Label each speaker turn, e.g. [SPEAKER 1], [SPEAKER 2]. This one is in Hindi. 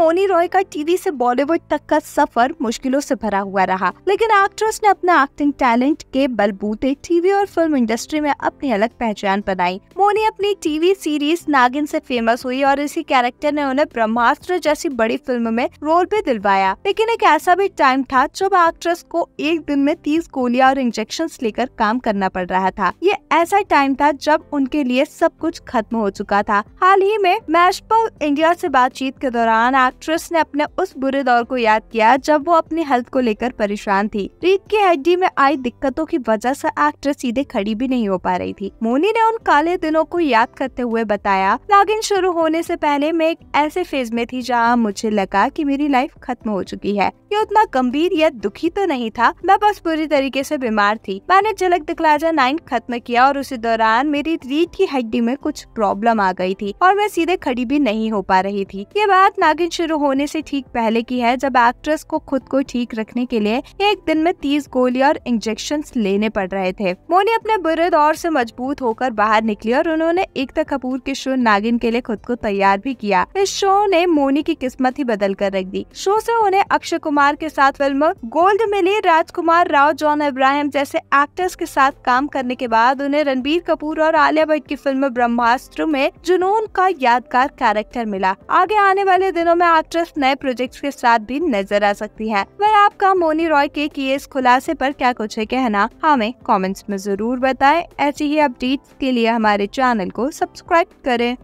[SPEAKER 1] मोनी रॉय का टीवी से बॉलीवुड तक का सफर मुश्किलों से भरा हुआ रहा लेकिन एक्ट्रेस ने अपना एक्टिंग टैलेंट के बलबूते टीवी और फिल्म इंडस्ट्री में अपनी अलग पहचान बनाई मोनी अपनी टीवी सीरीज नागिन से फेमस हुई और इसी कैरेक्टर ने उन्हें ब्रह्मास्त्र जैसी बड़ी फिल्म में रोल भी दिलवाया लेकिन एक ऐसा भी टाइम था जब एक्ट्रेस को एक दिन में तीस गोलियां और इंजेक्शन लेकर काम करना पड़ रहा था ये ऐसा टाइम था जब उनके लिए सब कुछ खत्म हो चुका था हाल ही में मैशपल इंडिया से बातचीत के दौरान एक्ट्रेस ने अपने उस बुरे दौर को याद किया जब वो अपनी हेल्थ को लेकर परेशान थी रीत की हड्डी में आई दिक्कतों की वजह से एक्ट्रेस सीधे खड़ी भी नहीं हो पा रही थी मोनी ने उन काले दिनों को याद करते हुए बताया लॉगिन शुरू होने से पहले मैं एक ऐसे फेज में थी जहाँ मुझे लगा कि मेरी लाइफ खत्म हो चुकी है ये उतना गंभीर या दुखी तो नहीं था मैं बस पूरी तरीके से बीमार थी मैंने झलक दिखलाजा नाइन खत्म किया और उसी दौरान मेरी रीत की हड्डी में कुछ प्रॉब्लम आ गई थी और मैं सीधे खड़ी भी नहीं हो पा रही थी ये बात नागिन शुरू होने से ठीक पहले की है जब एक्ट्रेस को खुद को ठीक रखने के लिए एक दिन में तीस गोली और इंजेक्शन लेने पड़ रहे थे मोनी अपने बुरे दौर से मजबूत होकर बाहर निकली और उन्होंने एकता कपूर के शो नागिन के लिए खुद को तैयार भी किया इस शो ने मोनी की किस्मत ही बदल कर रख दी शो से उन्हें अक्षय कुमार के साथ फिल्म गोल्ड मिली राजकुमार राव जॉन इब्राहिम जैसे एक्टर्स के साथ काम करने के बाद उन्हें रणबीर कपूर और आलिया भट्ट की फिल्म ब्रह्मास्त्र में जुनून का यादगार कैरेक्टर मिला आगे आने वाले दिनों में एक्ट्रेस नए प्रोजेक्ट्स के साथ भी नजर आ सकती है वह आपका मोनी रॉय के किए इस खुलासे पर क्या कुछ है कहना हमें कमेंट्स में जरूर बताएं। ऐसी ही अपडेट्स के लिए हमारे चैनल को सब्सक्राइब करें